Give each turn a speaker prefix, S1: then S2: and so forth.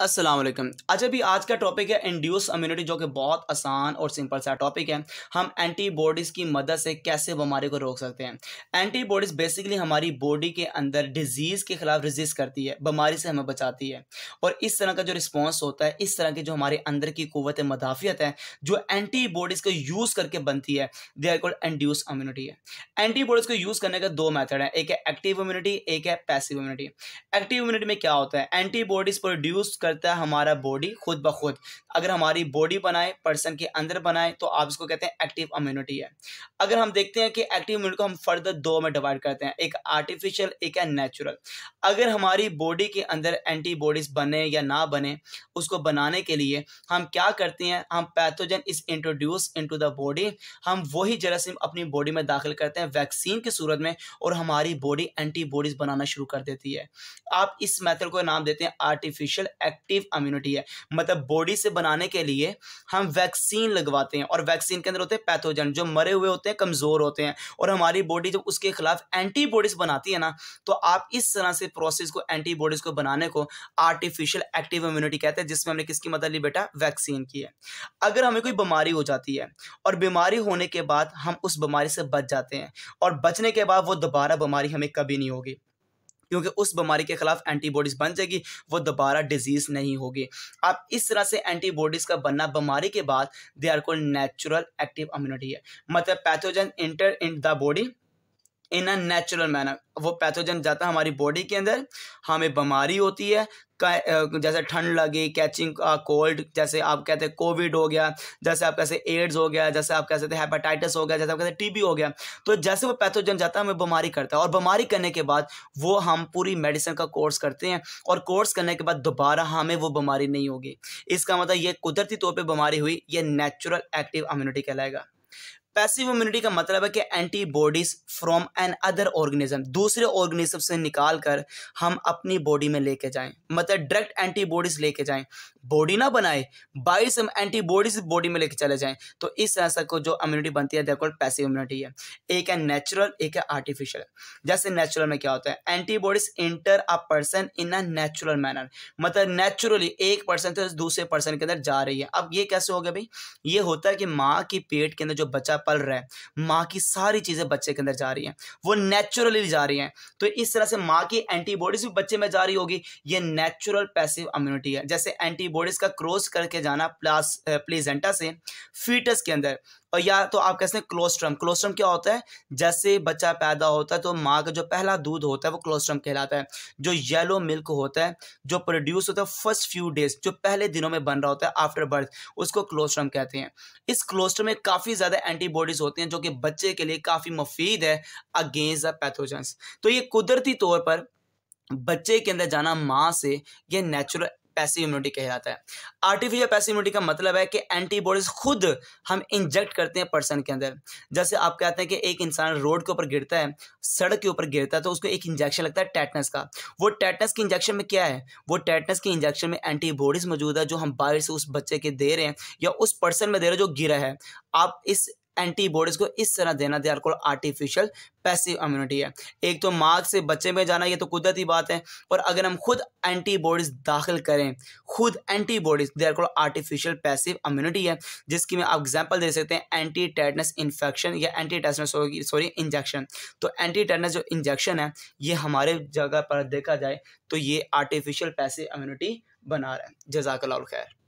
S1: असलम अच्छा भी आज का टॉपिक है इंड्यूस इम्यूनिटी जो कि बहुत आसान और सिंपल सा टॉपिक है हम एंटीबॉडीज़ की मदद से कैसे बीमारी को रोक सकते हैं एंटीबॉडीज़ बेसिकली हमारी बॉडी के अंदर डिजीज़ के खिलाफ रिजिस्ट करती है बीमारी से हमें बचाती है और इस तरह का जो रिस्पॉन्स होता है इस तरह की जो हमारे अंदर की कुत मदाफियत है जो एंटीबॉडीज़ को यूज़ करके बनती है they are called induced immunity है एंटीबॉडीज़ को यूज़ करने का दो मैथड है एक है एक्टिव इम्यूनिटी एक है पैसिव इम्यूनिटी एक्टिव इम्यूनिटी में क्या होता है एंटीबॉडीज़ प्रोड्यूस करता है हमारा बॉडी खुद ब खुद अगर हमारी बॉडी बनाए पर्सन के अंदर बनाए तो आप इसको कहते हैं एक्टिव अम्यूनिटी है अगर हम देखते हैं कि एक्टिव इम्यूनिटी को हम फर्दर दो में डिवाइड करते हैं एक आर्टिफिशियल एक है नेचुरल अगर हमारी बॉडी के अंदर एंटीबॉडीज़ बने या ना बने उसको बनाने के लिए हम क्या करते हैं हम pathogen is introduce into the body हम वही जरासीम अपनी बॉडी में दाखिल करते हैं वैक्सीन की सूरत में और हमारी बॉडी एंटीबॉडीज़ बनाना शुरू कर देती है आप इस मेथड को नाम देते हैं आर्टिफिशियल एक्टिव इम्यूनिटी है मतलब बॉडी से बनाने के लिए हम वैक्सीन लगवाते हैं और वैक्सीन के अंदर होते हैं पैथोजन जो मरे हुए होते हैं कमज़ोर होते हैं और हमारी बॉडी जब उसके खिलाफ एंटीबॉडीज़ बनाती है ना तो आप इस तरह से प्रोसेस को एंटीबॉडीज़ को बनाने को आर्टिफिशियल एक्टिव इम्यूनिटी कहते हैं जिसमें हमने किसकी मदद ली बेटा वैक्सीन की है अगर हमें कोई बीमारी हो जाती है और बीमारी होने के बाद हम उस बीमारी से बच जाते हैं और बचने के बाद वो दोबारा बीमारी हमें कभी नहीं होगी क्योंकि उस बीमारी के खिलाफ एंटीबॉडीज़ बन जाएगी वो दोबारा डिजीज़ नहीं होगी आप इस तरह से एंटीबॉडीज़ का बनना बीमारी के बाद they are called natural active immunity है मतलब pathogen enter in the body in a natural manner वो पैथोजन जाता है हमारी बॉडी के अंदर हमें बीमारी होती है जैसे ठंड लगी कैचिंग कोल्ड जैसे आप कहते हैं कोविड हो गया जैसे आप कहते एड्स हो गया जैसे आप कहते हैं हेपेटाइटिस हो गया जैसे आप कहते हैं टीबी हो गया तो जैसे वो पैथोजन जाता है हमें बीमारी करता है और बीमारी करने के बाद वो हम पूरी मेडिसिन का कोर्स करते हैं और कोर्स करने के बाद दोबारा हमें वो बीमारी नहीं होगी इसका मतलब ये कुदरती तौर पर बीमारी हुई ये नेचुरल एक्टिव इम्यूनिटी कहलाएगा पैसिव इम्यूनिटी का मतलब है कि antibodies from an other organism दूसरे ऑर्गेनिज्म से निकाल कर हम अपनी बॉडी में लेके जाएं मतलब डायरेक्ट एंटीबॉडीज लेके जाएं बॉडी ना बनाए बाई से हम एंटीबॉडीज बॉडी में लेके चले जाएं तो इस से को जो इम्यूनिटी बनती है देखो पैसिव इम्यूनिटी है एक है नेचुरल एक है आर्टिफिशियल जैसे नेचुरल में क्या होता है antibodies enter a person in a natural manner मतलब नेचुरली एक पर्सन से दूसरे पर्सन के अंदर जा रही है अब ये कैसे हो गया भाई ये होता है कि माँ की पेट के अंदर जो बच्चा पल रहा है माँ की सारी चीज़ें बच्चे के अंदर जा रही हैं वो नेचुरली जा रही हैं तो इस तरह से माँ की एंटीबॉडीज भी बच्चे में जा रही होगी ये नेचुरल पैसिव इम्यूनिटी है जैसे एंटीबॉडीज का क्रॉस करके जाना प्लास प्लेजेंटा से फीटस के अंदर और या तो आप कह सकते हैं क्लोस्ट्रम क्लोस्ट्रम क्या होता है जैसे बच्चा पैदा होता है तो माँ का जो पहला दूध होता है वो क्लोस्ट्रम कहलाता है जो येलो मिल्क होता है जो प्रोड्यूस होता है फर्स्ट फ्यू डेज जो पहले दिनों में बन रहा होता है आफ्टर बर्थ उसको क्लोस्ट्रम कहते हैं इस क्लोस्ट्रम में काफ़ी ज़्यादा एंटीबॉडीज़ होती हैं जो कि बच्चे के लिए काफ़ी मुफीद है अगेंस्ट द पैथोजेंस तो ये कुदरती तौर पर बच्चे के अंदर जाना माँ से ये नेचुरल पैसिव इम्यूनिटी कहलाता है आर्टिफिशियल पैसिव इम्यूनिटी का मतलब है कि एंटीबॉडीज खुद हम इंजेक्ट करते हैं पर्सन के अंदर जैसे आप कहते हैं कि एक इंसान रोड के ऊपर गिरता है सड़क के ऊपर गिरता है तो उसको एक इंजेक्शन लगता है टैटनस का वो टैटनस के इंजेक्शन में क्या है वो टैटनस के इंजेक्शन में एंटीबॉडीज मौजूद है जो हम बाहर से उस बच्चे के दे रहे हैं या उस पर्सन में दे रहे हैं जो गिरा है आप इस एंटीबॉडीज़ को इस तरह देना they are artificial passive immunity है एक तो मार्ग से बच्चे में जाना ये तो कुदरती बात है और अगर हम खुद एंटीबॉडीज़ दाखिल करें खुद antibodies they are artificial passive immunity है जिसकी में आप एग्जाम्पल दे सकते हैं एंटी टेटनस इन्फेक्शन या एंटी टेटनस सॉरी इंजेक्शन तो एंटी टेटनस जो इंजेक्शन है ये हमारे जगह पर देखा जाए तो ये आर्टिफिशियल पैसिव इम्यूनिटी बना रहा है जजाकला खैर